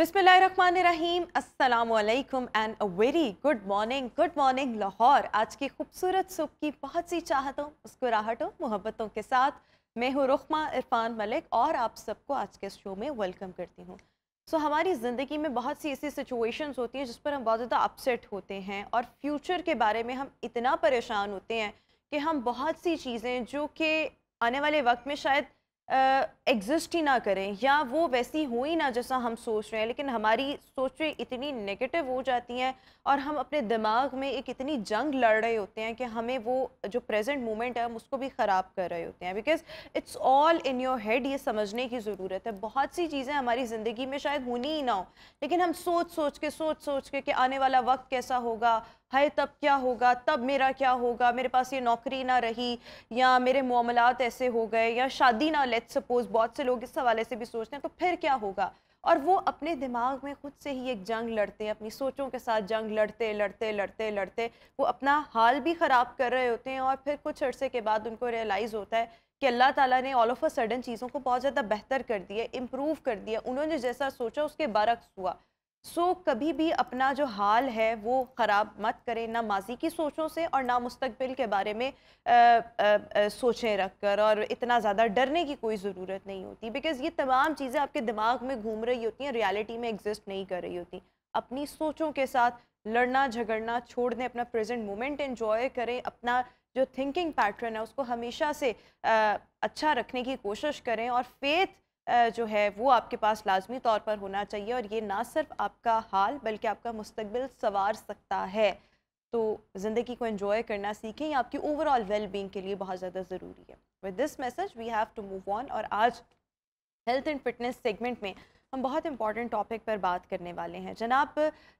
बिसमीम असलकम and a very good morning good morning Lahore आज की खूबसूरत सुबह की बहुत सी चाहतों मुस्कुराहटों मोहब्बतों के साथ मैं हूँ रुखमा इरफान मलिक और आप सबको आज के शो में वेलकम करती हूँ सो so, हमारी ज़िंदगी में बहुत सी ऐसी सिचुएशंस होती हैं जिस पर हम बहुत ज़्यादा अपसेट होते हैं और फ्यूचर के बारे में हम इतना परेशान होते हैं कि हम बहुत सी चीज़ें जो कि आने वाले वक्त में शायद एग्जिस्ट ही ना करें या वो वैसी हो ही ना जैसा हम सोच रहे हैं लेकिन हमारी सोचें इतनी नेगेटिव हो जाती हैं और हम अपने दिमाग में एक इतनी जंग लड़ रहे होते हैं कि हमें वो जो प्रेजेंट मोमेंट है हम उसको भी ख़राब कर रहे होते हैं because it's all in your head ये समझने की ज़रूरत है बहुत सी चीज़ें हमारी ज़िंदगी में शायद होनी ही ना हो लेकिन हम सोच सोच के सोच सोच के कि आने वाला वक्त कैसा होगा हाय तब क्या होगा तब मेरा क्या होगा मेरे पास ये नौकरी ना रही या मेरे मामलात ऐसे हो गए या शादी ना लेट सपोज बहुत से लोग इस हवाले से भी सोचते हैं तो फिर क्या होगा और वो अपने दिमाग में खुद से ही एक जंग लड़ते हैं अपनी सोचों के साथ जंग लड़ते लड़ते लड़ते लड़ते वो अपना हाल भी ख़राब कर रहे होते हैं और फिर कुछ अर्से के बाद उनको रियलाइज़ होता है कि अल्लाह ताला ने ऑल ऑफ अ सडन चीज़ों को बहुत ज़्यादा बेहतर कर दिया इम्प्रूव कर दिया उन्होंने जैसा सोचा उसके बरक्स हुआ सो so, कभी भी अपना जो हाल है वो ख़राब मत करें ना माजी की सोचों से और ना मुस्तबिल के बारे में आ, आ, आ, सोचें रख कर और इतना ज़्यादा डरने की कोई ज़रूरत नहीं होती बिकॉज़ ये तमाम चीज़ें आपके दिमाग में घूम रही होती हैं रियलिटी में एग्जिस्ट नहीं कर रही होती अपनी सोचों के साथ लड़ना झगड़ना छोड़ दें अपना प्रजेंट मोमेंट इन्जॉय करें अपना जो थिंकिंग पैटर्न है उसको हमेशा से अच्छा रखने की कोशिश करें और फेथ जो है वो आपके पास लाजमी तौर पर होना चाहिए और ये ना सिर्फ आपका हाल बल्कि आपका मुस्तबिल संवार सकता है तो ज़िंदगी को इन्जॉय करना सीखें ये आपकी ओवरऑल वेल बींग के लिए बहुत ज़्यादा ज़रूरी है with this message we have to move on और आज हेल्थ एंड फिटनेस सेगमेंट में हम बहुत इंपॉर्टेंट टॉपिक पर बात करने वाले हैं जनाब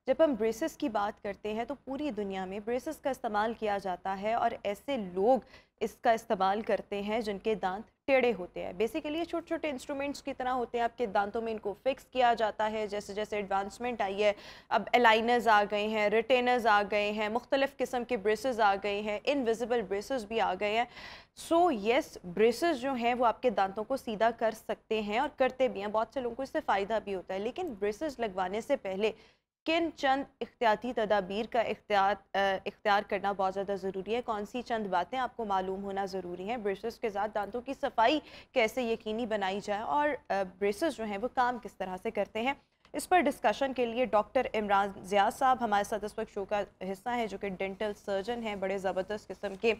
जब हम ब्रेसेस की बात करते हैं तो पूरी दुनिया में ब्रेसेस का इस्तेमाल किया जाता है और ऐसे लोग इसका इस्तेमाल करते हैं जिनके दांत टेढ़े होते हैं बेसिकली ये छोटे छोटे इंस्ट्रूमेंट्स की तरह होते हैं आपके दांतों में इनको फिक्स किया जाता है जैसे जैसे एडवांसमेंट आई है अब एलाइनर्स आ गए हैं रिटेनर्स आ गए हैं मुख्तलिफ़ किस्म के ब्रेसेस आ गए हैं इनविजिबल ब्रेसेस भी आ गए हैं सो येस ब्रेसेस जो हैं वो आपके दांतों को सीधा कर सकते हैं और करते भी हैं बहुत से लोगों को इससे फ़ायदा भी होता है लेकिन ब्रेसेस लगवाने से पहले किन चंद एहतियाती तदाबीर का इख्तियार करना बहुत ज़्यादा ज़रूरी है कौन सी चंद बातें आपको मालूम होना ज़रूरी हैं ब्रेसेस के साथ दांतों की सफाई कैसे यकीनी बनाई जाए और ब्रेसेस जो हैं वो काम किस तरह से करते हैं इस पर डिस्कशन के लिए डॉक्टर इमरान जिया साहब हमारे साथ इस वक्त शो का हिस्सा हैं जो कि डेंटल सर्जन हैं बड़े ज़बरदस्त किस्म के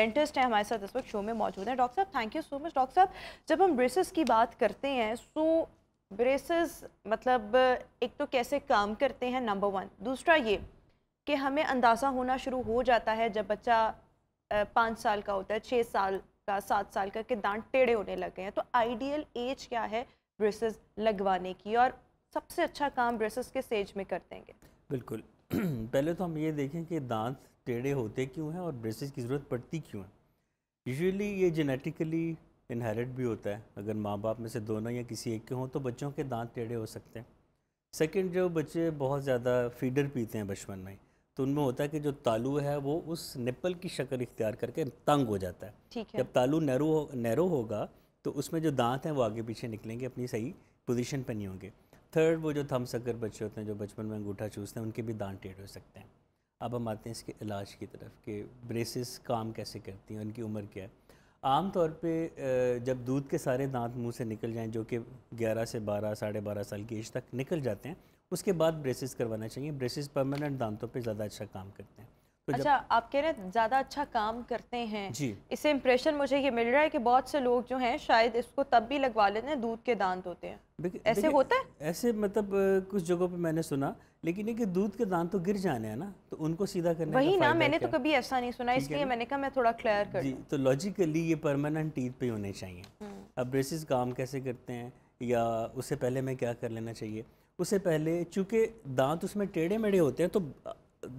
डेंटिस्ट हैं हमारे साथ इस वक्त शो में मौजूद हैं डॉक्टर साहब thank you so much doctor साहब जब हम ब्रेसेस की बात करते हैं सो ब्रेसेस मतलब एक तो कैसे काम करते हैं नंबर वन दूसरा ये कि हमें अंदाज़ा होना शुरू हो जाता है जब बच्चा पाँच साल का होता है छः साल का सात साल का कि दांत टेढ़े होने लग गए हैं तो आइडियल एज क्या है ब्रेसेस लगवाने की और सबसे अच्छा काम ब्रेसेस के सेज में कर देंगे बिल्कुल पहले तो हम ये देखें कि दांत टेढ़े होते क्यों हैं और ब्रेसेस की ज़रूरत पड़ती क्यों है यूजली ये जेनेटिकली इनहेरिट भी होता है अगर माँ बाप में से दोनों या किसी एक के हों तो बच्चों के दांत टेढ़े हो सकते हैं सेकंड जो बच्चे बहुत ज़्यादा फीडर पीते हैं बचपन में तो उनमें होता है कि जो तालू है वो उस निप्पल की शक्ल इख्तियार करके तंग हो जाता है, ठीक है। जब तालू नैरो हो, नैरो होगा तो उसमें जो दांत हैं वो आगे पीछे निकलेंगे अपनी सही पोजीशन पर नहीं होंगे थर्ड वो जो थम सकर बच्चे होते हैं जो बचपन में अंगूठा चूसते हैं उनके भी दांत टेढ़े हो सकते हैं अब हम आते हैं इसके इलाज की तरफ कि ब्रेसिस काम कैसे करती हैं उनकी उम्र क्या है आम तौर पे जब दूध के सारे दांत मुंह से निकल जाएं जो कि 11 से 12 साढ़े बारह साल की एज तक निकल जाते हैं उसके बाद ब्रेसिस करवाना चाहिए ब्रेसिस परमानेंट दांतों पे ज़्यादा अच्छा काम करते हैं तो अच्छा आप कह रहे हैं ज़्यादा अच्छा काम करते हैं जी इससे इम्प्रेशन मुझे ये मिल रहा है कि बहुत से लोग जो हैं शायद इसको तब भी लगवा लेते हैं दूध के दांत होते हैं ऐसे होता है ऐसे मतलब कुछ जगहों पे मैंने सुना लेकिन ये कि दूध के दांत तो गिर जाने हैं ना तो उनको सीधा करने वही ना मैंने तो कभी ऐसा नहीं सुना इसलिए मैंने कहा मैं थोड़ा क्लियर कर जी तो लॉजिकली ये परमानेंट टीथ पे होने चाहिए हम्म। अब ब्रेसिस काम कैसे करते हैं या उससे पहले मैं क्या कर लेना चाहिए उससे पहले चूंकि दांत उसमें टेढ़े मेढ़े होते हैं तो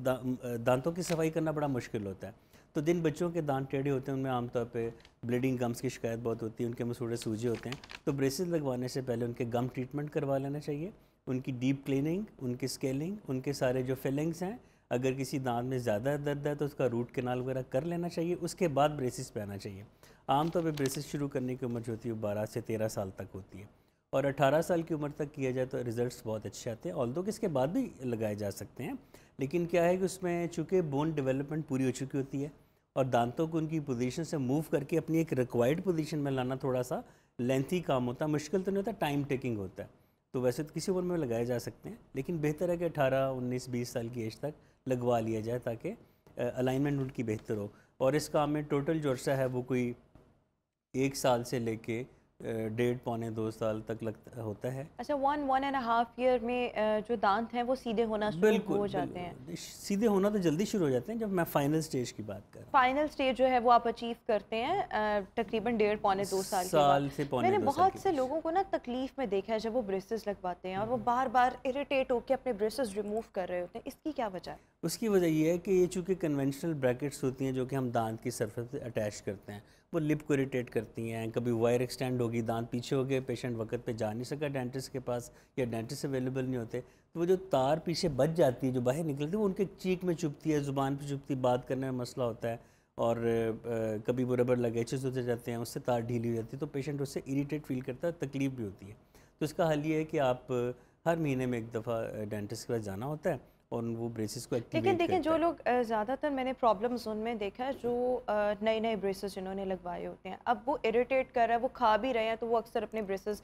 दा, दांतों की सफाई करना बड़ा मुश्किल होता है तो जिन बच्चों के दांत टेढ़े होते हैं उनमें आमतौर पे ब्लीडिंग गम्स की शिकायत बहुत होती है उनके मसूड़े सूजे होते हैं तो ब्रेसेस लगवाने से पहले उनके गम ट्रीटमेंट करवा लेना चाहिए उनकी डीप क्लीनिंग उनकी स्केलिंग उनके सारे जो फिलिंग्स हैं अगर किसी दांत में ज़्यादा दर्द है तो उसका रूट केनाल वगैरह कर लेना चाहिए उसके बाद ब्रेसिस पहनना चाहिए आमतौर पर ब्रेसिस शुरू करने की उम्र जो होती है बारह से तेरह साल तक होती है और अठारह साल की उम्र तक किया जाए तो रिज़ल्ट बहुत अच्छे आते हैं ऑल किसके बाद भी लगाए जा सकते हैं लेकिन क्या है कि उसमें चूँकि बोन डेवलपमेंट पूरी हो चुकी होती है और दांतों को उनकी पोजीशन से मूव करके अपनी एक रिक्वायर्ड पोजीशन में लाना थोड़ा सा लेंथी काम होता है मुश्किल तो नहीं होता टाइम टेकिंग होता है तो वैसे तो किसी उम्र में लगाए जा सकते हैं लेकिन बेहतर है कि अठारह उन्नीस बीस साल की एज तक लगवा लिया जाए ताकि अलाइनमेंट उनकी बेहतर हो और इस काम में टोटल जो अर्सा है वो कोई एक साल से लेके डेढ़ पौने दो साल तक लगता होता है अच्छा one one and half year में जो दांत हैं वो सीधे होना शुरू हो जाते हैं सीधे होना तो जल्दी शुरू हो जाते हैं जब मैं फाइनल स्टेज की बात कर फाइनल स्टेज जो है वो आप अचीव करते हैं तकरीबन डेढ़ पौने दो साल साल से पौने मैंने बहुत से लोगों को ना तकलीफ में देखा है जब वो ब्रेसेस लगवाते हैं और वो बार बार इरीटेट होकर अपने ब्रेसेस रिमूव कर रहे होते हैं इसकी क्या वजह है उसकी वजह यह है कि ये चूँकि कन्वेंशनल ब्रैकेट्स होती हैं जो कि हम दांत की सरफेस से अटैच करते हैं वो लिप को इरीटेट करती हैं कभी वायर एक्सटेंड होगी दांत पीछे हो गए पेशेंट वक्त पे जा नहीं सका डेंटिस्ट के पास या डेंटिस्ट अवेलेबल नहीं होते तो वो जो तार पीछे बच जाती है जो बाहर निकलती है वो उनके चीक में चुपती है ज़ुबान पर चुपती बात करने में मसला होता है और कभी वो रबर लगेचेस होते जाते हैं उससे तार ढीली हो जाती है तो पेशेंट उससे इरीटेट फील करता है तकलीफ भी होती है तो इसका हल ये है कि आप हर महीने में एक दफ़ा डेंटिस्ट के पास जाना होता है और वो ब्रेसेस को लेकिन देखें जो लोग ज़्यादातर मैंने प्रॉब्लम जोन में देखा जो नए नए ब्रेसेस जिन्होंने लगवाए होते हैं अब वो इरीटेट कर रहा है वो खा भी रहे हैं तो वो अक्सर अपने ब्रेसेस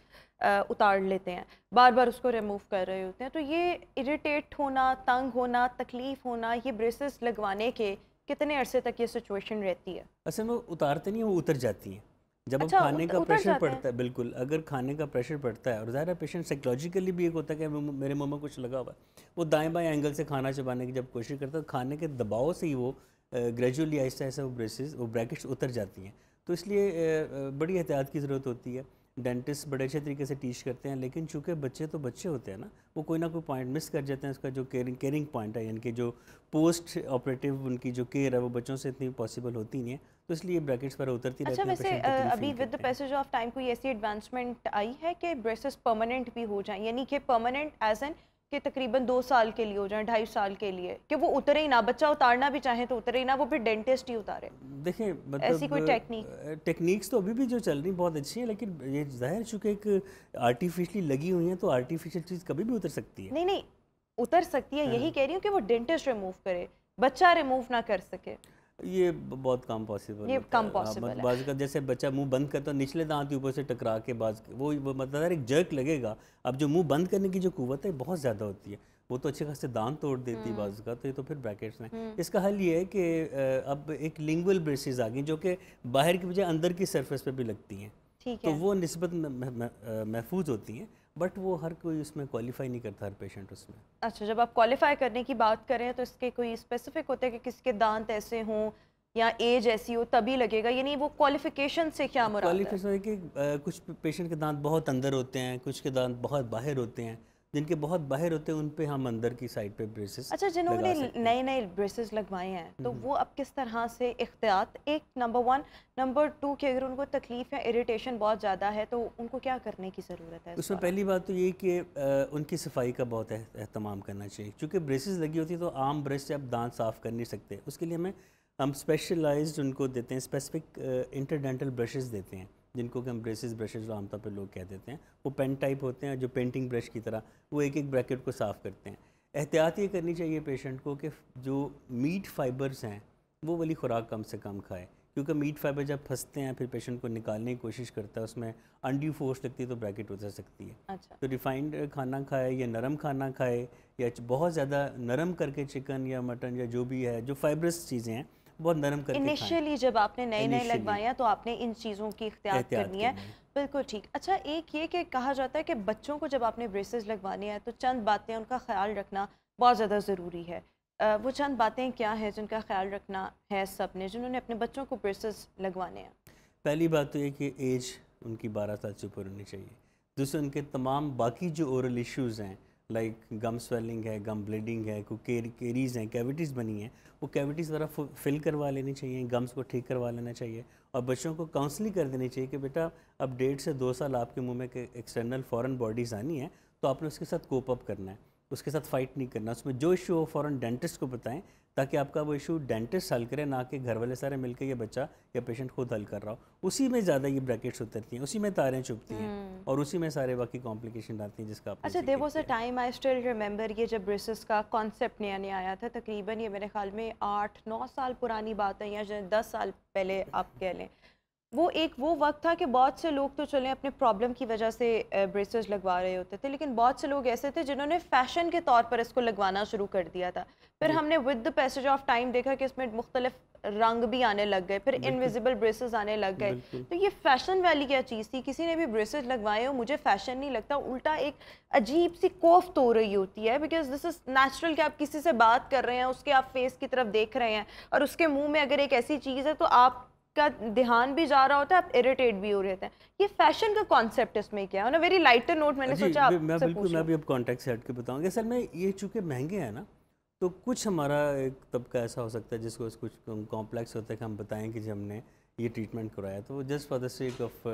उतार लेते हैं बार बार उसको रिमूव कर रहे होते हैं तो ये इरीटेट होना तंग होना तकलीफ़ होना ये ब्रेसेस लगवाने के कितने अरसे तक ये सिचुएशन रहती है असल में उतारते नहीं वो उतर जाती हैं जब अच्छा, खाने का प्रेशर पड़ता है बिल्कुल अगर खाने का प्रेशर पड़ता है और ज़्यादा पेशेंट साइकोलॉजिकली भी एक होता है कि मेरे मुँह में कुछ लगा हुआ है वो दाएं बाएं एंगल से खाना चबाने की जब कोशिश करता है तो खाने के दबाव से ही वो ग्रेजुअली आहिस्ता आहिस्ता वो ब्रेसिस वो ब्रैकेट्स उतर जाती हैं तो इसलिए बड़ी एहतियात की ज़रूरत होती है डेंटिस्ट बड़े अच्छे तरीके से टीच करते हैं लेकिन चूंकि बच्चे तो बच्चे होते हैं ना वो कोई ना कोई पॉइंट मिस कर जाते हैं उसका जो केयरिंग केयरिंग पॉइंट है यानी कि जो पोस्ट ऑपरेटिव उनकी जो केयर है वो बच्चों से इतनी पॉसिबल होती नहीं है तो इसलिए ब्रैकेट्स पर उतरती अच्छा, रहती है अभी with the passage of time कोई ऐसी एडवांसमेंट आई है कि ब्रेसेस परमानेंट भी हो जाए यानी कि परमानेंट एज एन कि तकरीबन दो साल के लिए हो जाए ढाई साल के लिए कि वो उतरे ही ना बच्चा उतारना भी चाहे तो उतरे ही ना वो फिर डेंटिस्ट ही उतारे देखिए मतलब ऐसी कोई टेक्निक टेक्निक्स तो अभी भी जो चल रही बहुत अच्छी है लेकिन ये जाहिर चुके एक आर्टिफिशली लगी हुई है तो आर्टिफिशियल चीज़ कभी भी उतर सकती है नहीं नहीं उतर सकती है हाँ। यही कह रही हूँ कि वो डेंटिस्ट रिमूव करे बच्चा रिमूव ना कर सके ये बहुत कम पॉसिबल ये कम पॉसिबल बाज का जैसे बच्चा मुंह बंद करता है निचले दांत ही ऊपर से टकरा के बाज वो मतलब एक जर्क लगेगा अब जो मुंह बंद करने की जो कुवत है बहुत ज़्यादा होती है वो तो अच्छे खासे दांत तोड़ देती है हम्म। बाजू का तो ये तो फिर ब्रैकेट्स में हम्म। इसका हल ये है कि अब एक लिंगुअल ब्रेसेस आ गई जो कि बाहर की बजाय अंदर की सरफेस पे भी लगती हैं तो वो नस्बत महफूज होती हैं बट वो हर कोई उसमें क्वालिफाई नहीं करता हर पेशेंट उसमें अच्छा जब आप क्वालिफाई करने की बात करें तो इसके कोई स्पेसिफिक होते हैं कि किसके दांत ऐसे हों या एज ऐसी हो तभी लगेगा यानी वो क्वालिफिकेशन से क्या मुराद है कि कुछ पेशेंट के दांत बहुत अंदर होते हैं कुछ के दांत बहुत बाहर होते हैं जिनके बहुत बाहर होते हैं उन पे हम अंदर की साइड पे ब्रेसेस अच्छा जिन्होंने नए नए ब्रेसेस लगवाए हैं तो हम्म। वो अब किस तरह से इख्तियात एक नंबर वन नंबर टू की अगर उनको तकलीफ या इरिटेशन बहुत ज़्यादा है तो उनको क्या करने की ज़रूरत है उसमें पहली बात तो ये कि उनकी सफाई का बहुत अहतमाम करना चाहिए क्योंकि ब्रेसेस लगी होती है तो आम ब्रश से आप दांत साफ़ कर नहीं सकते उसके लिए हमें हम स्पेशलाइज्ड उनको देते हैं स्पेसिफिक इंटरडेंटल ब्रशेज़ देते हैं जिनको कि हम ब्रेसिस ब्रशेज आमतौर पर लोग कह देते हैं वो पेन टाइप होते हैं जो पेंटिंग ब्रश की तरह वो एक एक ब्रैकेट को साफ़ करते हैं एहतियात ये करनी चाहिए पेशेंट को कि जो मीट फाइबर्स हैं वो वाली खुराक कम से कम खाए क्योंकि मीट फाइबर जब फंसते हैं फिर पेशेंट को निकालने की कोशिश करता है उसमें अंडी फोर्स लगती है तो ब्रैकेट उतर सकती है अच्छा। तो रिफाइंड खाना खाए या नरम खाना खाए या बहुत ज़्यादा नरम करके चिकन या मटन या जो भी है जो फाइबरस चीज़ें हैं बहुत नरम कर इनिशियली जब आपने नए नए लगवाए हैं तो आपने इन चीज़ों की इख्तियार करनी है बिल्कुल ठीक अच्छा एक ये कि कहा जाता है कि बच्चों को जब आपने ब्रेसेस लगवाने हैं तो चंद बातें उनका ख्याल रखना बहुत ज़्यादा ज़रूरी है वो चंद बातें क्या हैं जिनका ख्याल रखना है सब ने जिन्होंने अपने बच्चों को ब्रेसेस लगवाने हैं पहली बात तो ये कि एज उनकी बारह साल से ऊपर होनी चाहिए दूसरे उनके तमाम बाकी जो ओरल इश्यूज़ हैं लाइक गम स्वेलिंग है गम ब्लीडिंग है कोई केरीज हैं कैविटीज़ बनी हैं वो कैविटीज़ वगैरह फिल करवा लेनी चाहिए गम्स को ठीक करवा लेना चाहिए और बच्चों को काउंसलिंग कर देनी चाहिए कि बेटा अब डेढ़ से दो साल आपके मुंह में एक्सटर्नल फॉरेन बॉडीज़ आनी है तो आपने उसके साथ कोप अप करना है उसके साथ फ़ाइट नहीं करना उसमें जो इशू हो फॉरन डेंटिस्ट को बताएं ताकि आपका वो इशू डेंटिस्ट हल करे ना कि घर वाले सारे मिलकर ये बच्चा या पेशेंट खुद हल कर रहा हो उसी में ज़्यादा ये ब्रैकेट्स उतरती हैं उसी में तारें चुपती हैं हम्म। और उसी में सारे बाकी कॉम्प्लिकेशन आती हैं जिसका अच्छा there was a time I still remember ये जब ब्रिसेस का कॉन्सेप्ट नया नया आया था तकरीबन ये मेरे ख्याल में आठ नौ साल पुरानी बात है या दस साल पहले आप कह लें वो एक वो वक्त था कि बहुत से लोग तो चले अपने प्रॉब्लम की वजह से ब्रेसेस लगवा रहे होते थे लेकिन बहुत से लोग ऐसे थे जिन्होंने फैशन के तौर पर इसको लगवाना शुरू कर दिया था फिर हमने with the passage of time देखा कि इसमें मुख्तलिफ रंग भी आने लग गए फिर इनविजिबल ब्रेसेस आने लग गए तो ये फैशन वाली क्या चीज़ थी किसी ने भी ब्रेसेस लगवाए हो मुझे फैशन नहीं लगता उल्टा एक अजीब सी कोफ तो रही होती है बिकॉज दिस इज़ नेचुरल कि आप किसी से बात कर रहे हैं उसके आप फेस की तरफ देख रहे हैं और उसके मुंह में अगर एक ऐसी चीज़ है तो आप का ध्यान भी जा रहा होता है आप इरिटेट भी हो रहे थे ये फैशन का कॉन्सेप्ट इसमें क्या है ना वेरी लाइटर नोट मैंने सोचा आप मैं बिल्कुल मैं भी अब कॉन्टेक्ट सेट के बताऊँगी असल में ये चूँकि महंगे हैं ना तो कुछ हमारा एक तबका ऐसा हो सकता है जिसको कुछ कॉम्प्लेक्स होता है कि हम बताएं कि जब हमने ये ट्रीटमेंट कराया तो just for the sake of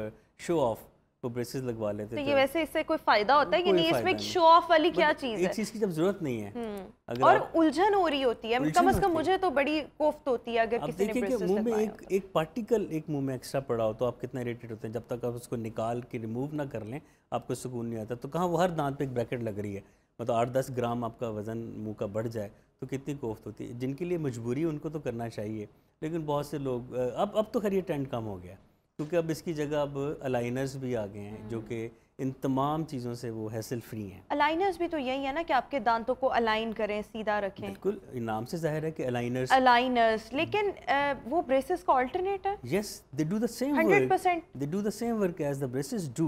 show off तो ब्रेसेस लगवा लेते तो ये वैसे इससे कोई फायदा होता है कि नहीं इसमें शो ऑफ वाली क्या मतलब चीज है एक चीज की जब जरूरत नहीं है हम्म। अगर और उलझन हो रही होती है कम से कम मुझे तो बड़ी कोफ्त होती है अगर किसी ने ब्रेसेस मुंह में एक एक पार्टिकल एक मुंह में एक्स्ट्रा पड़ा हो तो आप कितना इरिटेट होते हैं जब तक आप उसको निकाल के रिमूव ना कर लें आपको सुकून नहीं आता तो कहाँ वो हर दांत पे एक ब्रैकेट लग रही है मतलब आठ दस ग्राम आपका वजन मुंह का बढ़ जाए तो कितनी कोफ्त होती है जिनके लिए मजबूरी उनको तो करना चाहिए लेकिन बहुत से लोग अब अब तो खैर ये ट्रेंड कम हो गया क्योंकि अब इसकी जगह अब अलाइनर्स भी आ गए हैं जो हम्म। कि इन तमाम चीज़ों से वो हैसल फ्री हैं अलाइनर्स भी तो यही है ना कि आपके दांतों को अलाइन करें सीधा रखें बिल्कुल नाम से जाहिर है कि अलाइनर्स हम्म। अलाइनर्स लेकिन आ, वो ब्रेसेस का अल्टरनेट है yes they do the same work 100% they do the same work as the braces do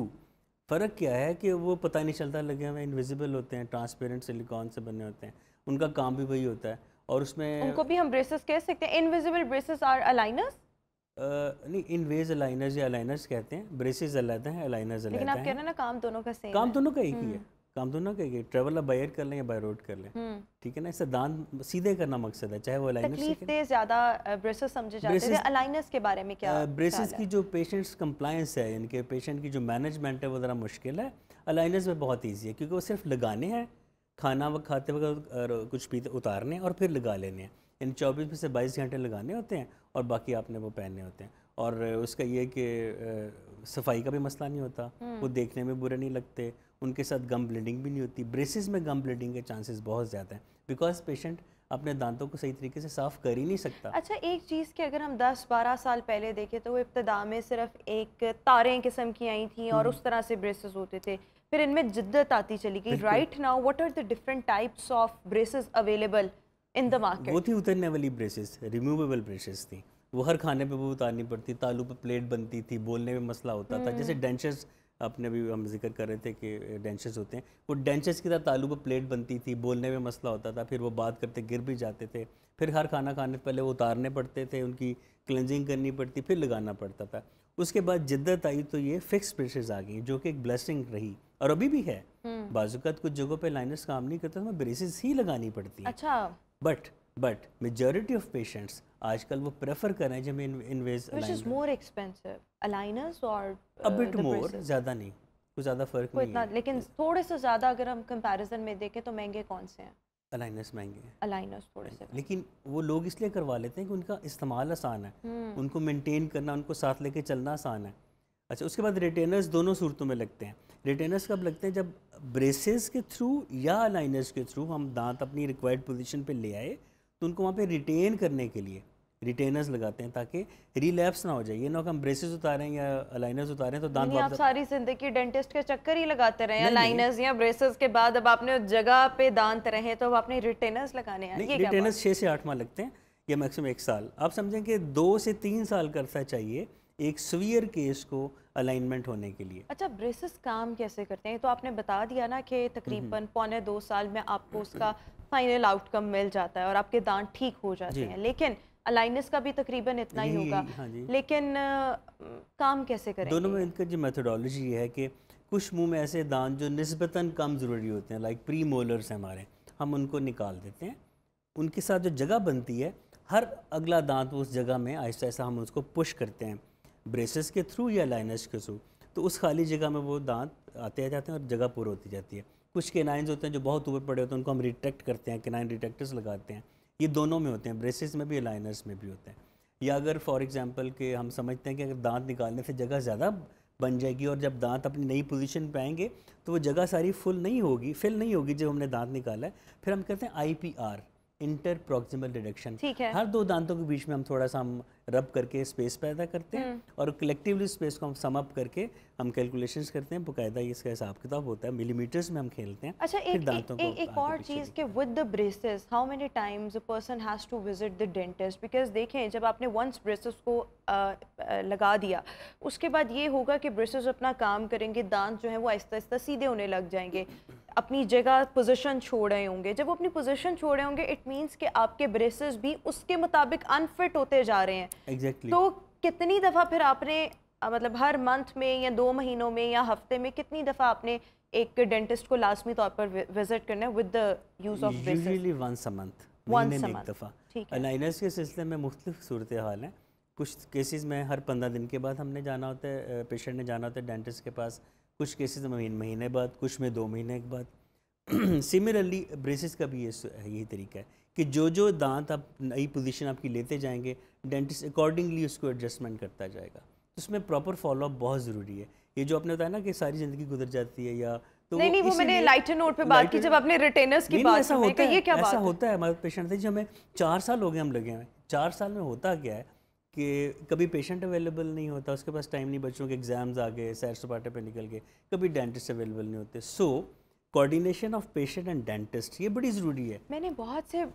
फ़र्क क्या है कि वो पता नहीं चलता लगे हुए इनविजिबल होते हैं ट्रांसपेरेंट सिलिकॉन से बने होते हैं उनका काम भी वही होता है और उसमें उनको भी हम ब्रेसेस कह सकते हैं इनविजिबल ब्रेसेस आर अलाइनर्स नहीं इन वेज अलाइनर्स या अलाइनर्स कहते हैं ब्रेसेस अलाते हैं अलाइनर्स लेकिन आप कह रहे हैं ना काम दोनों का सेम काम दोनों का एक ही हम्म। है काम दोनों का एक ही ट्रेवल आप बायर कर लें या बाई रोड कर लें हम्म। ठीक है ना इससे दान सीधे करना मकसद है चाहे वो अलाइनर्स ज्यादा ब्रेसेस समझे जाते हैं अलाइनर्स तो के बारे में क्या ब्रेसेस की जो पेशेंट्स कंप्लायंस है इनके पेशेंट की जो मैनेजमेंट है वो ज़रा मुश्किल है अलाइनर्स में बहुत ईजी है क्योंकि वो सिर्फ लगाने हैं खाना वक्त खाते वक्त कुछ पीते उतारने और फिर लगा लेने हैं इन चौबीस में से बाईस घंटे लगाने होते हैं और बाकी आपने वो पहनने होते हैं और उसका ये कि सफाई का भी मसला नहीं होता हम्म। वो देखने में बुरे नहीं लगते उनके साथ गम ब्लीडिंग भी नहीं होती ब्रेसिस में गम ब्लीडिंग के चांसेस बहुत ज़्यादा हैं बिकॉज पेशेंट अपने दांतों को सही तरीके से साफ़ कर ही नहीं सकता अच्छा एक चीज़ के अगर हम 10-12 साल पहले देखें तो वो इब्तदा में सिर्फ एक तारें किस्म की आई थी और हम्म। उस तरह से ब्रेसेस होते थे फिर इनमें जिद्दत आती चली गई right now what are the different types of braces available in the market वो थी उतरने वाली ब्रेसेस रिमूवेबल ब्रेसेस थी वो हर खाने पे वो उतारनी पड़ती तालू पे प्लेट बनती थी बोलने में मसला होता था जैसे डेंचर्स hmm. अपने भी हम जिक्र कर रहे थे कि डेंचर्स होते हैं वो डेंचर्स की तरह तालू पर प्लेट बनती थी बोलने में मसला होता था फिर वो बात करते गिर भी जाते थे फिर हर खाना खाने पहले वो उतारने पड़ते थे उनकी क्लेंजिंग करनी पड़ती फिर लगाना पड़ता था उसके बाद जिद्दत आई तो ये फिक्स ब्रेसेस आ गई जो कि एक ब्लेसिंग रही और अभी भी है hmm. बाजूकत कुछ जगहों पे लाइनर्स काम नहीं करते तो ब्रेसेस ही लगानी पड़ती है अच्छा but but majority of patients आजकल वो प्रेफर कर रहे हैं जब इन इनवेज इज मोर एक्सपेंसिव अलाइनर्स और अबिट मोर ज्यादा नहीं कुछ ज्यादा फर्क नहीं इतना है। लेकिन थोड़े से ज्यादा अगर हम कंपैरिजन में देखें तो महंगे कौन से हैं अलाइनर्स महंगे हैं अलाइनर्स थोड़े से लेकिन वो लोग इसलिए करवा लेते हैं कि उनका इस्तेमाल आसान है हम्म। उनको मेनटेन करना उनको साथ लेके चलना आसान है अच्छा उसके बाद रिटेनर्स दोनों सूरतों में लगते हैं रिटेनर्स कब लगते हैं जब ब्रेसेस के थ्रू या अलाइनर्स के थ्रू हम दांत अपनी रिक्वायर्ड पोजीशन पे ले आए तो उनको वहाँ पे रिटेन करने के लिए रिटेनर्स लगाते हैं ताकि रिलैप्स ना हो जाए ये ना हम ब्रेसेस उतारे या अलाइनर्स उतारे तो दांत आप सारी जिंदगी डेंटिस्ट के चक्कर ही लगाते रहे अलाइनर्स या ब्रेसेस के बाद अब आपने जगह पे दांत रहे तो आपने रिटेनर्स लगाने हैं रिटेनर्स छः से आठ माह लगते हैं या मैक्सिमम एक साल आप समझें कि दो से तीन साल का अर्सा चाहिए एक सवियर केस को अलाइनमेंट होने के लिए अच्छा ब्रेसेस काम कैसे करते हैं तो आपने बता दिया ना कि तकरीबन हम्म। पौने दो साल में आपको उसका फाइनल आउटकम मिल जाता है और आपके दांत ठीक हो जाते हैं लेकिन अलाइनस का भी तकरीबन इतना ही होगा हाँ लेकिन आ, काम कैसे करें दोनों में इनका जो मेथडोलॉजी है कि कुछ मुंह में ऐसे दांत जो नस्बता कम ज़रूरी होते हैं लाइक प्री मोलर्स हमारे हम उनको निकाल देते हैं उनके साथ जो जगह बनती है हर अगला दांत उस जगह में आहिस्ता आहिस्ता हम उसको पुश करते हैं ब्रेसेस के थ्रू या लाइनस के थ्रू तो उस खाली जगह में वो दांत आते जाते हैं और जगह पूरी होती जाती है कुछ केनाइंस होते हैं जो बहुत ऊपर पड़े होते हैं उनको हम रिट्रैक्ट करते हैं केनाइन रिट्रैक्टर्स लगाते हैं ये दोनों में होते हैं ब्रेसेस में भी लाइनर्स में भी होते हैं या अगर फॉर एग्जाम्पल के हम समझते हैं कि अगर दांत निकालने से जगह ज़्यादा बन जाएगी और जब दांत अपनी नई पोजीशन पे आएंगे तो वो जगह सारी फुल नहीं होगी फिल नहीं होगी जब हमने दांत निकाला है फिर हम कहते हैं I P R inter proximal deduction हर दो दांतों के बीच में हम थोड़ा सा हम रब करके स्पेस पैदा करते हैं हम्म। और कलेक्टिवली स्पेस को हम समअप करके हम कैलकुलेशंस करते हैं बकायदा इसका हिसाब किताब होता है मिलीमीटर्स में हम खेलते हैं अच्छा एक दांतों एक, एक, एक और चीज़ के with the braces how many times a person has to visit the dentist because देखें जब आपने वंस ब्रेसेस को आ, लगा दिया उसके बाद ये होगा कि ब्रेसेस अपना काम करेंगे दांत जो है वो आहिस्ता आहिस्ता सीधे होने लग जाएंगे अपनी जगह पोजीशन छोड़ रहे होंगे जब वो अपनी पोजीशन छोड़ रहे होंगे इट मींस कि आपके ब्रेसेस भी उसके मुताबिक अनफिट होते जा रहे हैं exactly. तो कितनी दफ़ा फिर आपने मतलब हर मंथ में या दो महीनों में या हफ्ते में कितनी दफ़ा आपने एक डेंटिस्ट को लाजमी तौर पर विजिट करना है सिलसिले में मुख्तलिफ सूरत हाल हैं कुछ केसेस में हर पंद्रह दिन के बाद हमने जाना होता है पेशेंट ने जाना होता है डेंटिस्ट के पास कुछ केसेस में महीने बाद कुछ में दो महीने के बाद सिमिलरली ब्रेसिस का भी ये यही तरीका है कि जो जो दांत आप नई पोजीशन आपकी लेते जाएंगे डेंटिस्ट अकॉर्डिंगली उसको एडजस्टमेंट करता जाएगा तो उसमें प्रॉपर फॉलोअप बहुत ज़रूरी है ये जो आपने बताया ना कि सारी ज़िंदगी गुजर जाती है या तो नहीं नहीं वो मैंने लाइटर नोट पे बात की जब आपने रिटेनर्स की बात ऐसा होता है ये क्या ऐसा होता है हमारे पेशेंट थे जो हमें चार साल हो गए हम लगे हैं चार साल में होता क्या है कि कभी पेशेंट अवेलेबल नहीं होता उसके पास टाइम नहीं बच्चों के एग्ज़ाम्स आ गए सैर सपाटे पे निकल गए कभी डेंटिस्ट अवेलेबल नहीं होते so so, coordination of patient and dentist ये बड़ी ज़रूरी है मैंने बहुत से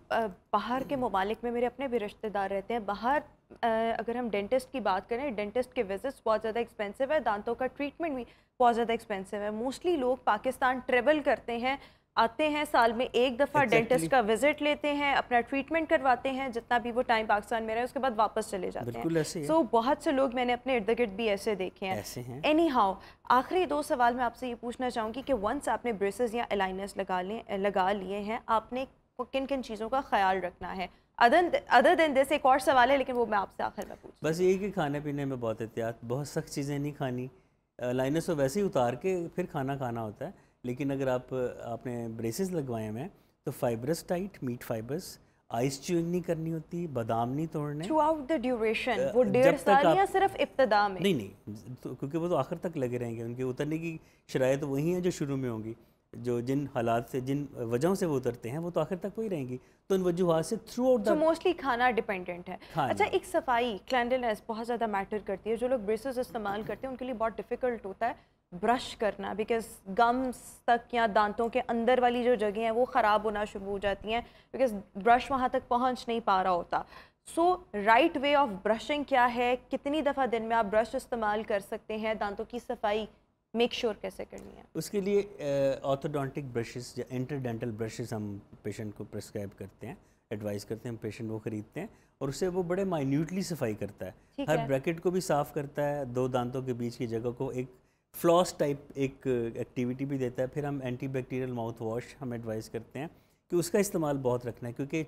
बाहर के ममालिक में मेरे अपने भी रिश्तेदार रहते हैं बाहर अगर हम डेंटिस्ट की बात करें डेंटिस्ट के विजिट्स बहुत ज़्यादा एक्सपेंसिव है दांतों का ट्रीटमेंट भी बहुत ज़्यादा एक्सपेंसिव है मोस्टली लोग पाकिस्तान ट्रेवल करते हैं आते हैं साल में एक दफ़ा exactly. डेंटिस्ट का विजिट लेते हैं अपना ट्रीटमेंट करवाते हैं जितना भी वो टाइम पाकिस्तान में रहे उसके बाद वापस चले जाते हैं सो so, बहुत से लोग मैंने अपने इर्द गिर्द भी ऐसे देखे हैं एनी हाउ आखिरी दो सवाल मैं आपसे ये पूछना चाहूँगी कि वंस आपने ब्रेसेस या अलाइनस लगा लें लगा लिए हैं आपने किन किन चीज़ों का ख्याल रखना है अदर दिन दिस एक और सवाल है लेकिन वो मैं आपसे आखिर में पूछ बस यही कि खाने पीने में बहुत एहतियात बहुत सख्त चीज़ें नहीं खानी लाइनस तो वैसे ही उतार के फिर खाना खाना होता है लेकिन अगर आप आपने ब्रेसेस लगवाए हैं तो fibrous tight meat fibres ice chewing नहीं करनी होती बादाम नहीं तोड़ने थ्रू आउट द ड्यूरेशन वो डेढ़ साल आप... या सिर्फ इब्तदा में नहीं नहीं तो, क्योंकि वो तो आखिर तक लगे रहेंगे उनके उतरने की शराय तो वही है जो शुरू में होंगी जो जिन हालात से जिन वजहों से वो उतरते हैं वो तो आखिर तक वही रहेंगी तो उन वजूहत से थ्रू आउट मोस्टली खाना डिपेंडेंट है खाना। अच्छा एक सफाई क्लैंडलनेस बहुत ज़्यादा मैटर करती है जो लोग ब्रेसेस इस्तेमाल करते हैं उनके लिए बहुत डिफिकल्ट होता है ब्रश करना बिकॉज गम्स तक या दांतों के अंदर वाली जो जगह हैं वो ख़राब होना शुरू हो जाती हैं बिकॉज ब्रश वहाँ तक पहुँच नहीं पा रहा होता so right way of brushing क्या है कितनी दफ़ा दिन में आप ब्रश इस्तेमाल कर सकते हैं दांतों की सफाई मेक श्योर sure कैसे करनी है उसके लिए ऑर्थोडोंटिक ब्रशेस या इंटरडेंटल ब्रशेस हम पेशेंट को प्रिस्क्राइब करते हैं एडवाइस करते हैं पेशेंट वो ख़रीदते हैं और उससे वो बड़े माइन्यूटली सफाई करता है हर है। ब्रैकेट को भी साफ़ करता है दो दांतों के बीच की जगह को एक फ्लॉस टाइप एक एक्टिविटी भी देता है फिर हम एंटी बैक्टीरियल माउथ वॉश हम एडवाइस करते हैं कि उसका इस्तेमाल बहुत रखना है क्योंकि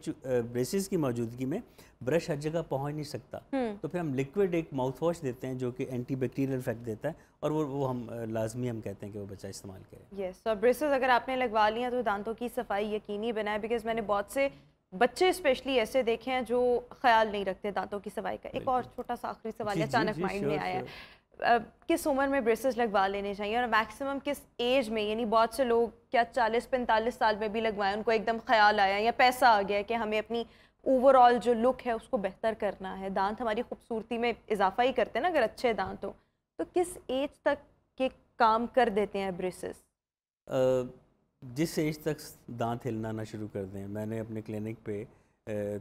ब्रेसिस की मौजूदगी में ब्रश हर जगह पहुंच नहीं सकता हम्म। तो फिर हम लिक्विड एक माउथ वॉश देते हैं जो कि एंटी बैक्टीरियल इफेक्ट देता है और वो वो हम लाजमी हम कहते हैं कि वो बच्चा इस्तेमाल करें यस और ब्रेसिस अगर आपने लगवा लिया तो दांतों की सफाई यकीनी बनाए बिकॉज मैंने बहुत से बच्चे स्पेशली ऐसे देखे हैं जो ख्याल नहीं रखते दांतों की सफाई का एक और छोटा सा आखिरी सवाल अचानक माइंड में आया है किस उम्र में ब्रेसेस लगवा लेने चाहिए और मैक्सिमम किस एज में यानी बहुत से लोग क्या चालीस पैंतालीस साल में भी लगवाएं उनको एकदम ख्याल आया या पैसा आ गया कि हमें अपनी ओवरऑल जो लुक है उसको बेहतर करना है दांत हमारी खूबसूरती में इजाफा ही करते हैं ना अगर अच्छे दांत हो तो किस एज तक के काम कर देते हैं ब्रेसेस जिस एज तक दांत हिलना ना शुरू कर दें मैंने अपने क्लिनिक पे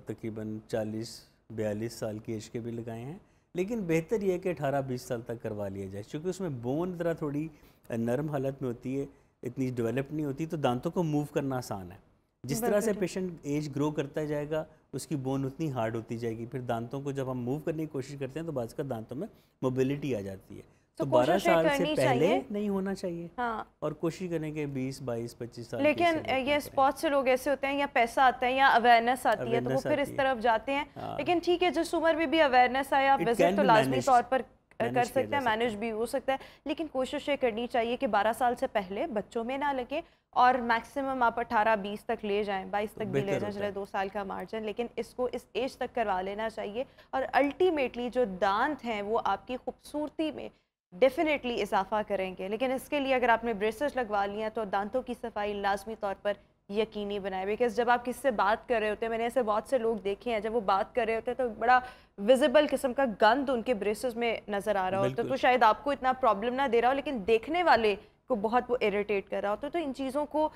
तकरीबन 40 बयालीस साल की एज के भी लगाए हैं लेकिन बेहतर यह है कि अठारह बीस साल तक करवा लिया जाए क्योंकि उसमें बोन ज़रा थोड़ी नरम हालत में होती है इतनी डेवलप नहीं होती तो दांतों को मूव करना आसान है जिस तरह से पेशेंट एज ग्रो करता जाएगा उसकी बोन उतनी हार्ड होती जाएगी फिर दांतों को जब हम मूव करने की कोशिश करते हैं तो बाद का दांतों में मोबिलिटी आ जाती है तो, तो, बारह तो साल से पहले नहीं होना चाहिए हाँ और कोशिश करने के बीस बाईस पच्चीस साल लेकिन ये बहुत से लोग ऐसे होते हैं या पैसा आता है या अवेयरनेस आती है तो वो फिर इस तरफ जाते हैं हाँ। लेकिन ठीक है जिस उम्र में भी अवेयरनेस आए आप विजिट तो लाजमी तौर पर कर सकते हैं मैनेज भी हो सकता है लेकिन कोशिश ये करनी चाहिए कि 12 साल से पहले बच्चों में ना लगे और मैक्सिमम आप 18 20 तक ले जाएं 22 तक भी ले जाएं चले दो साल का मार्जिन लेकिन इसको इस एज तक करवा लेना चाहिए और अल्टीमेटली जो दांत हैं वो आपकी खूबसूरती में डेफिनेटली इजाफा करेंगे लेकिन इसके लिए अगर आपने ब्रेसेस लगवा लिया तो दांतों की सफाई लाजमी तौर पर यकीनी बनाए बिकॉज जब आप किससे बात कर रहे होते हैं मैंने ऐसे बहुत से लोग देखे हैं जब वो बात कर रहे होते हैं तो बड़ा विजिबल किस्म का गंद उनके ब्रेसेस में नज़र आ रहा होता तो, तो शायद आपको इतना प्रॉब्लम ना दे रहा हो लेकिन देखने वाले को बहुत वो इरीटेट कर रहा होता तो इन चीज़ों को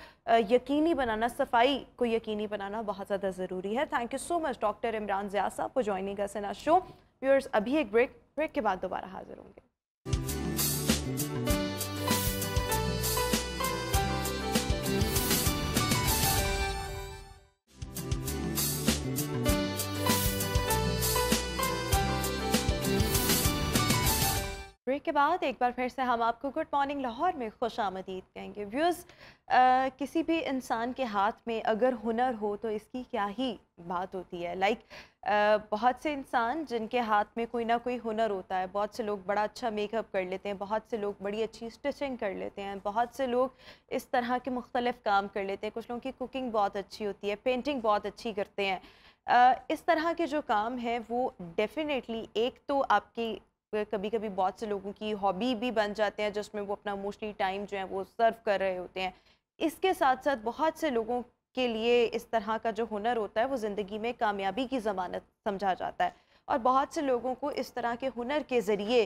यकीनी बनाना सफाई को यकीनी बनाना बहुत ज़्यादा ज़रूरी है thank you so much doctor Imran Zia साहब for joining us in show viewers अभी एक ब्रेक ब्रेक के बाद दोबारा हाजिर होंगे ब्रेक के बाद एक बार फिर से हम आपको गुड मॉर्निंग लाहौर में खुश आमदीद कहेंगे व्यूज़ किसी भी इंसान के हाथ में अगर हुनर हो तो इसकी क्या ही बात होती है लाइक like, बहुत से इंसान जिनके हाथ में कोई ना कोई हुनर होता है बहुत से लोग बड़ा अच्छा मेकअप कर लेते हैं बहुत से लोग बड़ी अच्छी स्टिचिंग कर लेते हैं बहुत से लोग इस तरह के मुख्तलिफ़ काम कर लेते हैं कुछ लोगों की कुकिंग बहुत अच्छी होती है पेंटिंग बहुत अच्छी करते हैं इस तरह के जो काम हैं वो डेफ़िनेटली एक तो आपकी कभी कभी बहुत से लोगों की हॉबी भी बन जाते हैं जिसमें वो अपना मोस्टली टाइम जो है वो सर्व कर रहे होते हैं इसके साथ साथ बहुत से लोगों के लिए इस तरह का जो हुनर होता है वो ज़िंदगी में कामयाबी की ज़मानत समझा जाता है और बहुत से लोगों को इस तरह के हुनर के ज़रिए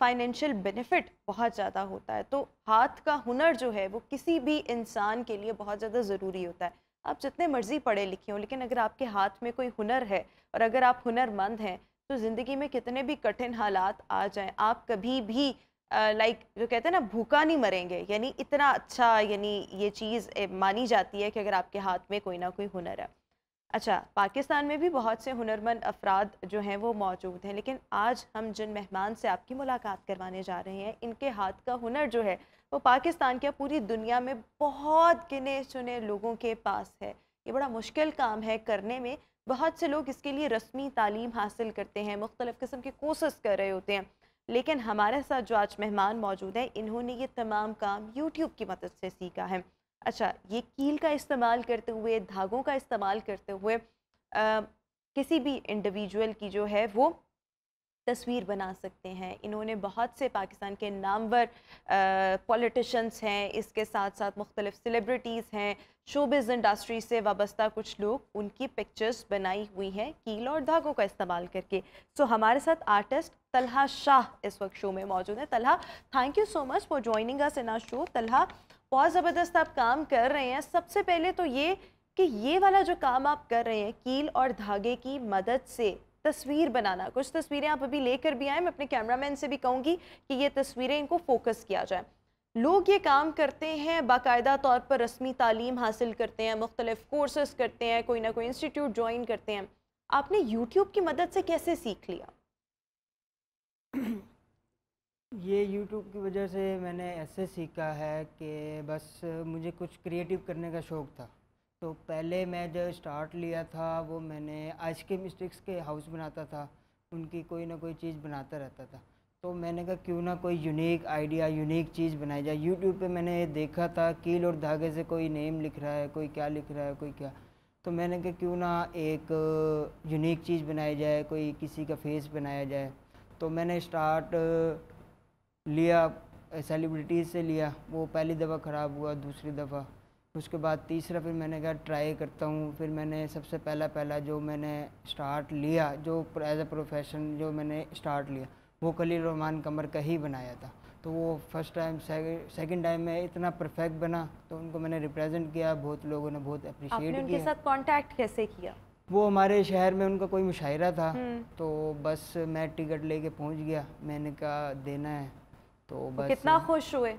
फाइनेंशियल बेनिफिट बहुत ज़्यादा होता है तो हाथ का हुनर जो है वो किसी भी इंसान के लिए बहुत ज़्यादा ज़रूरी होता है आप जितने मर्ज़ी पढ़े लिखे हों लेकिन अगर आपके हाथ में कोई हुनर है और अगर आप हुनरमंद हैं तो ज़िंदगी में कितने भी कठिन हालात आ जाएं आप कभी भी लाइक uh, like, जो कहते हैं ना भूखा नहीं मरेंगे यानी इतना अच्छा यानी ये चीज़ मानी जाती है कि अगर आपके हाथ में कोई ना कोई हुनर है अच्छा पाकिस्तान में भी बहुत से हुनरमंद अफराद जो हैं वो मौजूद हैं लेकिन आज हम जिन मेहमान से आपकी मुलाकात करवाने जा रहे हैं इनके हाथ का हुनर जो है वो पाकिस्तान के पूरी दुनिया में बहुत गिने चुने लोगों के पास है ये बड़ा मुश्किल काम है करने में बहुत से लोग इसके लिए रस्मी तालीम हासिल करते हैं मुख्तलिफ़ किस्म के कोर्सेस कर रहे होते हैं लेकिन हमारे साथ जो आज मेहमान मौजूद हैं इन्होंने ये तमाम काम यूट्यूब की मदद से सीखा है अच्छा ये कील का इस्तेमाल करते हुए धागों का इस्तेमाल करते हुए आ, किसी भी इंडिविजुअल की जो है वो तस्वीर बना सकते हैं इन्होंने बहुत से पाकिस्तान के नामवर पॉलिटिशन्स हैं इसके साथ साथ मुख्तलिफ सेलिब्रिटीज़ हैं शोबिज़ इंडस्ट्री से वाबस्ता कुछ लोग उनकी पिक्चर्स बनाई हुई हैं कील और धागों का इस्तेमाल करके सो हमारे साथ आर्टिस्ट तलहा शाह इस वक्त शो में मौजूद है Talha thank you so much for joining us in our show Talha बहुत ज़बरदस्त आप काम कर रहे हैं सबसे पहले तो ये कि ये वाला जो काम आप कर रहे हैं कील और धागे की मदद से तस्वीर बनाना कुछ तस्वीरें आप अभी लेकर भी आए मैं अपने कैमरामैन से भी कहूँगी कि ये तस्वीरें इनको फोकस किया जाए लोग ये काम करते हैं बाकायदा तौर पर रस्मी तालीम हासिल करते हैं मुख्तलिफ़ कोर्सेस करते हैं कोई ना कोई इंस्टीट्यूट ज्वाइन करते हैं आपने यूट्यूब की मदद से कैसे सीख लिया ये यूट्यूब की वजह से मैंने ऐसे सीखा है कि बस मुझे कुछ क्रिएटिव करने का शौक़ था तो पहले मैं जो स्टार्ट लिया था वो मैंने आइसक्रीम स्टिक्स के हाउस बनाता था उनकी कोई ना कोई चीज़ बनाता रहता था तो मैंने कहा क्यों ना कोई यूनिक आइडिया यूनिक चीज़ बनाई जाए यूट्यूब पे मैंने देखा था कील और धागे से कोई नेम लिख रहा है कोई क्या लिख रहा है कोई क्या तो मैंने कहा क्यों ना एक यूनिक uh, चीज़ बनाई जाए कोई किसी का फेस बनाया जाए तो मैंने स्टार्ट uh, लिया सेलिब्रिटीज़ से लिया वो पहली दफ़ा ख़राब हुआ दूसरी दफ़ा उसके बाद तीसरा फिर मैंने कहा ट्राई करता हूँ फिर मैंने सबसे पहला पहला जो मैंने स्टार्ट लिया जो एज ए प्रोफेशन जो मैंने स्टार्ट लिया वो खलील रहमान कमर का ही बनाया था तो वो फर्स्ट टाइम सेकंड टाइम में इतना परफेक्ट बना तो उनको मैंने रिप्रेजेंट किया बहुत लोगों ने बहुत अप्रिशिएट किया उनके साथ कांटेक्ट कैसे किया वो हमारे शहर में उनका कोई मुशायरा था हम्म। तो बस मैं टिकट लेके पहुंच गया मैंने कहा देना है तो बस कितना खुश हुए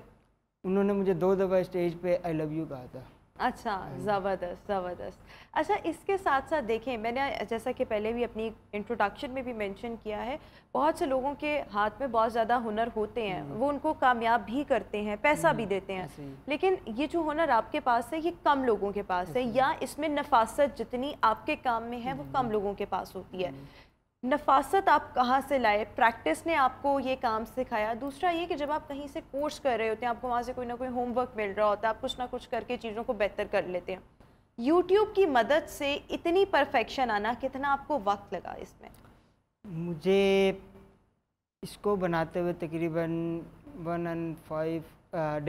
उन्होंने मुझे दो दफ़ा स्टेज पे आई लव यू कहा था अच्छा हाँ। ज़बरदस्त ज़बरदस्त अच्छा इसके साथ साथ देखें मैंने जैसा कि पहले भी अपनी इंट्रोडक्शन में भी मेंशन किया है बहुत से लोगों के हाथ में बहुत ज़्यादा हुनर होते हैं हम्म। वो उनको कामयाब भी करते हैं पैसा भी हम्म, देते हैं लेकिन ये जो हुनर आपके पास है ये कम लोगों के पास है या इसमें नफासत जितनी आपके काम में है वो कम हम्म। लोगों के पास होती है नफासत आप कहाँ से लाए प्रैक्टिस ने आपको ये काम सिखाया दूसरा ये कि जब आप कहीं से कोर्स कर रहे होते हैं आपको वहाँ से कोई ना कोई होमवर्क मिल रहा होता है आप कुछ ना कुछ करके चीज़ों को बेहतर कर लेते हैं यूट्यूब की मदद से इतनी परफेक्शन आना कितना आपको वक्त लगा इसमें मुझे इसको बनाते हुए तकरीबन वन एंड फाइव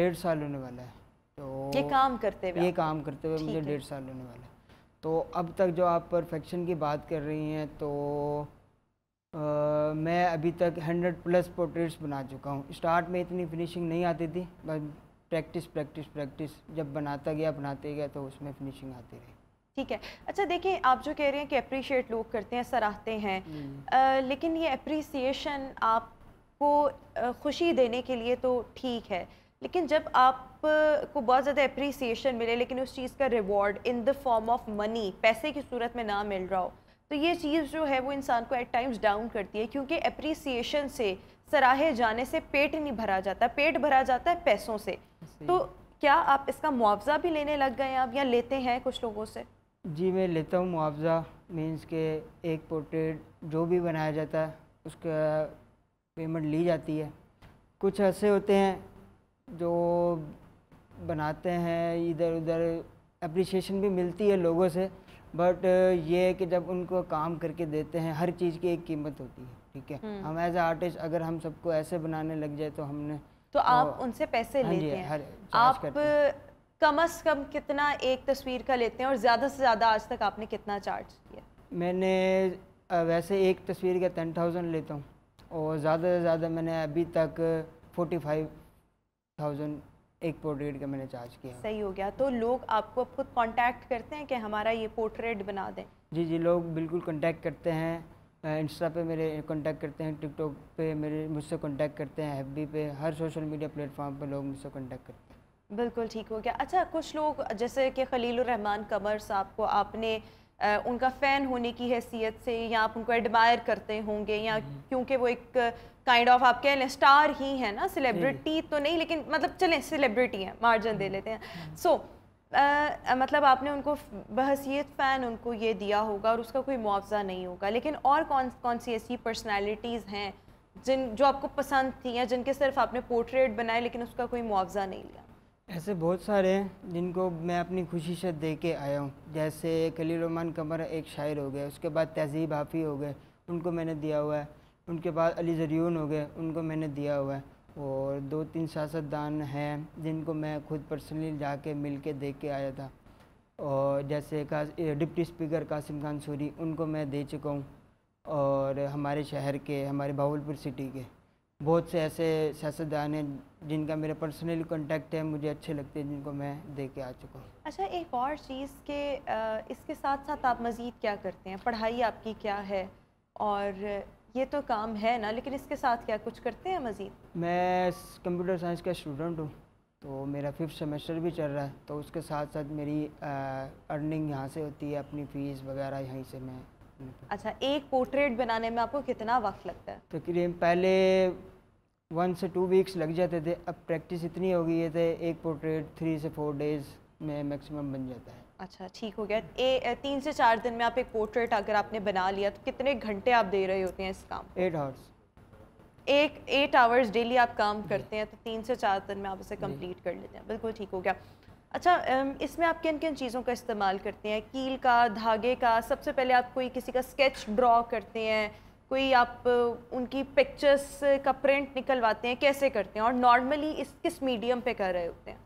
डेढ़ साल होने वाला है तो ये काम करते हुए ये काम करते हुए मुझे डेढ़ साल होने वाला है तो अब तक जो आप परफेक्शन की बात कर रही हैं तो आ, मैं अभी तक 100 प्लस पोर्ट्रेट्स बना चुका हूँ स्टार्ट में इतनी फिनिशिंग नहीं आती थी बस प्रैक्टिस प्रैक्टिस प्रैक्टिस जब बनाता गया बनाते गया तो उसमें फिनिशिंग आती रही ठीक है अच्छा देखिए आप जो कह रहे हैं कि अप्रिशिएट लोग करते हैं सराहते हैं आ, हम्म। लेकिन ये अप्रिसिएशन आपको खुशी देने के लिए तो ठीक है लेकिन जब आप को बहुत ज़्यादा अप्रिसिएशन मिले लेकिन उस चीज़ का reward in the form of money पैसे की सूरत में ना मिल रहा हो तो ये चीज़ जो है वो इंसान को एट टाइम्स डाउन करती है क्योंकि अप्रिसिएशन से सराहे जाने से पेट नहीं भरा जाता पेट भरा जाता है पैसों से तो क्या आप इसका मुआवजा भी लेने लग गए आप या लेते हैं कुछ लोगों से जी मैं लेता हूँ मुआवजा मीन्स के एक पोर्ट्रेट जो भी बनाया जाता है उसका पेमेंट ली जाती है कुछ ऐसे होते हैं जो बनाते हैं इधर उधर अप्रिसिएशन भी मिलती है लोगों से बट uh, ये है कि जब उनको काम करके देते हैं हर चीज़ की एक कीमत होती है ठीक है हम्म। हम एज आर्टिस्ट अगर हम सबको ऐसे बनाने लग जाए तो हमने तो, तो आप उनसे पैसे हाँ लेते हैं आप कम अज कम कितना एक तस्वीर का लेते हैं और ज़्यादा से ज़्यादा आज तक आपने कितना चार्ज किया मैंने वैसे एक तस्वीर का टेन थाउजेंड लेता हूँ और ज़्यादा से ज़्यादा मैंने अभी तक फोर्टी फाइव थाउजेंड एक पोर्ट्रेट का मैंने चार्ज किया सही हो गया तो लोग आपको खुद कांटेक्ट करते हैं कि हमारा ये पोर्ट्रेट बना दें जी जी लोग बिल्कुल कांटेक्ट करते हैं इंस्टा पे मेरे कांटेक्ट करते हैं टिकटॉक पे मेरे मुझसे कांटेक्ट करते हैं एफ पे हर सोशल मीडिया प्लेटफॉर्म पे लोग मुझसे कॉन्टैक्ट करते हैं बिल्कुल ठीक हो गया अच्छा कुछ लोग जैसे कि खलील रहमान कमर साहब को आपने उनका फ़ैन होने की हैसियत से या आप उनको एडमायर करते होंगे या हम्म। क्योंकि वो एक काइंड ऑफ आप कह लें स्टार ही है ना सेलिब्रिटी तो नहीं लेकिन मतलब चलें सेलिब्रिटी है मार्जिन दे हम्म। लेते हैं सो हम्म। so, मतलब आपने उनको बहसीत फ़ैन उनको ये दिया होगा और उसका कोई मुआवजा नहीं होगा लेकिन और कौन कौन सी ऐसी पर्सनैलिटीज़ हैं जिन जो आपको पसंद थी या जिनके सिर्फ आपने पोर्ट्रेट बनाए लेकिन उसका कोई मुआवजा नहीं लिया ऐसे बहुत सारे हैं जिनको मैं अपनी खुशी से दे के आया हूँ जैसे खलीलरमान कमर एक शायर हो गए उसके बाद तहजीब हाफ़ी हो गए उनको मैंने दिया हुआ है उनके बाद अली जरियून हो गए उनको मैंने दिया हुआ है और दो तीन सियासतदान हैं जिनको मैं खुद पर्सनली जाके मिल के दे के आया था और जैसे का डिप्टी स्पीकर कासिम खान सूरी उनको मैं दे चुका हूँ और हमारे शहर के हमारे बाहुलपुर सिटी के बहुत से ऐसे सियासतदान हैं जिनका मेरा पर्सनली कॉन्टेक्ट है मुझे अच्छे लगते हैं जिनको मैं दे के आ चुका हूँ अच्छा एक और चीज़ के इसके साथ साथ आप मज़ीद क्या करते हैं पढ़ाई आपकी क्या है और ये तो काम है ना लेकिन इसके साथ क्या कुछ करते हैं मज़ीद मैं कंप्यूटर साइंस का स्टूडेंट हूँ तो मेरा फिफ्थ सेमेस्टर भी चल रहा है तो उसके साथ साथ मेरी अर्निंग यहाँ से होती है अपनी फ़ीस वगैरह यहीं से मैं अच्छा एक पोर्ट्रेट बनाने में आपको कितना वक्त लगता है तकरीबन तो पहले वन से टू वीक्स लग जाते थे अब प्रैक्टिस इतनी हो गई है तो एक पोर्ट्रेट थ्री से फोर डेज में मैक्सिमम बन जाता है अच्छा ठीक हो गया ए, तीन से चार दिन में आप एक पोर्ट्रेट अगर आपने बना लिया तो कितने घंटे आप दे रहे होते हैं इस काम एट आवर्स एक एट आवर्स डेली आप काम करते हैं तो तीन से चार दिन में आप उसे कंप्लीट कर लेते हैं बिल्कुल ठीक हो गया अच्छा इसमें आप किन किन चीज़ों का इस्तेमाल करते हैं कील का धागे का सबसे पहले आप कोई किसी का स्केच ड्रॉ करते हैं कोई आप उनकी पिक्चर्स का प्रिंट निकलवाते हैं कैसे करते हैं और नॉर्मली इस किस मीडियम पे कर रहे होते हैं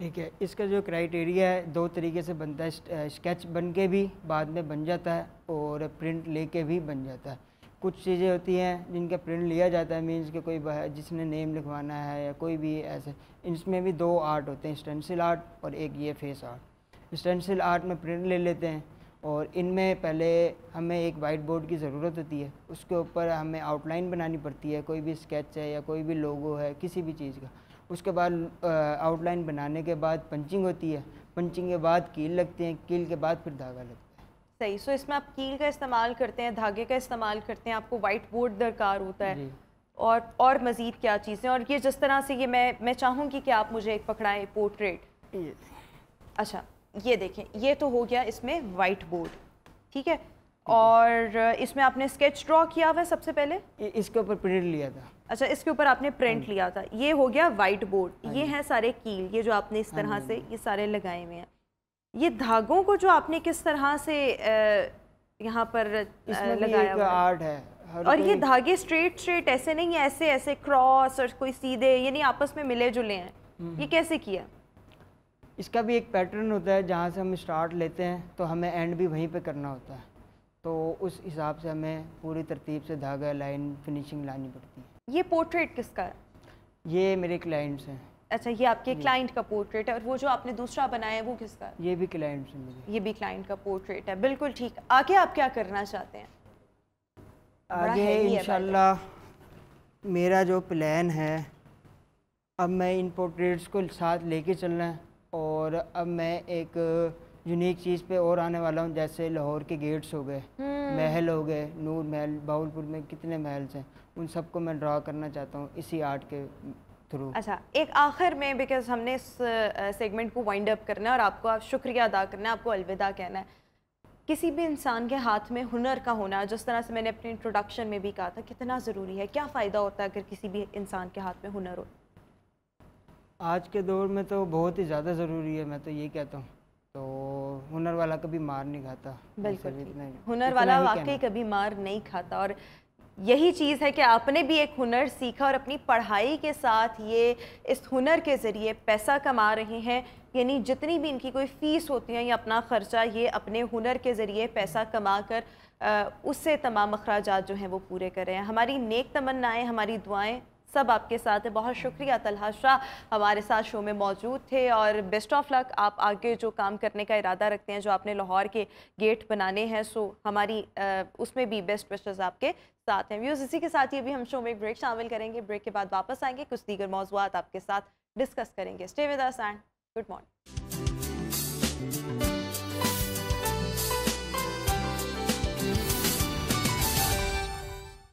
ठीक है इसका जो क्राइटेरिया है दो तरीके से बनता है स्केच बन के भी बाद में बन जाता है और प्रिंट लेके भी बन जाता है कुछ चीज़ें होती हैं जिनका प्रिंट लिया जाता है मीन्स के कोई जिसने नेम लिखवाना है या कोई भी ऐसे इसमें भी दो आर्ट होते हैं स्टेंसिल आर्ट और एक ये फेस आर्ट स्टेंसिल आर्ट में प्रिंट ले लेते हैं और इनमें पहले हमें एक वाइट बोर्ड की ज़रूरत होती है उसके ऊपर हमें आउटलाइन बनानी पड़ती है कोई भी स्केच है या कोई भी लोगो है किसी भी चीज़ का उसके बाद आउटलाइन बनाने के बाद पंचिंग होती है पंचिंग के बाद कील लगते हैं कील के बाद फिर धागा लगता है सही सो so, इसमें आप कील का इस्तेमाल करते हैं धागे का इस्तेमाल करते हैं आपको वाइट बोर्ड दरकार होता है और और मज़ीद क्या चीज़ें और ये जिस तरह से ये मैं मैं चाहूँगी कि आप मुझे एक पकड़ाएँ पोर्ट्रेट अच्छा ये देखें ये तो हो गया इसमें वाइट बोर्ड ठीक है और इसमें आपने स्केच ड्रॉ किया हुआ सबसे पहले इसके ऊपर प्रिंट लिया था अच्छा इसके ऊपर आपने प्रिंट हाँ लिया था ये हो गया वाइट हाँ बोर्ड ये है सारे कील ये जो आपने इस हाँ तरह से ये सारे लगाए हुए हैं ये धागों को जो आपने किस तरह से यहाँ पर लगाया हुआ आर्ट है और ये धागे स्ट्रेट स्ट्रेट ऐसे नहीं ऐसे ऐसे क्रॉस और कोई सीधे ये नहीं आपस में मिले जुले हैं हम्म। ये कैसे किया इसका भी एक पैटर्न होता है जहाँ से हम स्टार्ट लेते हैं तो हमें एंड भी वहीं पे करना होता है तो उस हिसाब से हमें पूरी तरतीब से धागा लाइन फिनिशिंग लानी पड़ती है ये पोर्ट्रेट किसका है ये मेरे क्लाइंट्स हैं अच्छा ये आपके क्लाइंट का पोर्ट्रेट है और वो जो आपने दूसरा बनाया है वो किसका ये भी क्लाइंट से मेरे ये भी क्लाइंट का पोर्ट्रेट है बिल्कुल ठीक आगे आप क्या करना चाहते हैं आगे इन मेरा जो प्लान है अब मैं इन पोर्ट्रेट्स को साथ लेके चलना है और अब मैं एक यूनिक चीज़ पे और आने वाला हूँ जैसे लाहौर के गेट्स हो गए हम्म। महल हो गए नूर महल बाउलपुर में कितने महल्स हैं उन सबको मैं ड्रा करना चाहता हूँ इसी आर्ट के थ्रू अच्छा एक आखिर में बिकॉज हमने इस सेगमेंट को वाइंड अप करना है और आपको आप शुक्रिया अदा करना है आपको अलविदा कहना है किसी भी इंसान के हाथ में हुनर का होना जिस तरह से मैंने अपने इंट्रोडक्शन में भी कहा था कितना ज़रूरी है क्या फ़ायदा होता है अगर किसी भी इंसान के हाथ में हुनर हो आज के दौर में तो बहुत ही ज़्यादा ज़रूरी है मैं तो ये कहता हूँ तो हुनर वाला कभी मार नहीं खाता बिल्कुल हुनर वाला वाकई कभी मार नहीं खाता और यही चीज़ है कि आपने भी एक हुनर सीखा और अपनी पढ़ाई के साथ ये इस हुनर के ज़रिए पैसा कमा रहे हैं यानी जितनी भी इनकी कोई फ़ीस होती है या अपना ख़र्चा ये अपने हुनर के ज़रिए पैसा कमा कर उससे तमाम अखराज जो हैं वो पूरे कर रहे हैं हमारी नेक तमन्नाएँ हमारी दुआएँ सब आपके साथ है बहुत शुक्रिया तलहा शाह हमारे साथ शो में मौजूद थे और बेस्ट ऑफ लक आप आगे जो काम करने का इरादा रखते हैं जो आपने लाहौर के गेट बनाने हैं सो हमारी उसमें भी बेस्ट विशेज़ आपके साथ हैं व्यूज़ इसी के साथ ही अभी हम शो में एक ब्रेक शामिल करेंगे ब्रेक के बाद वापस आएंगे कुछ दीगर मौजूद आपके साथ डिस्कस करेंगे stay with us and good morning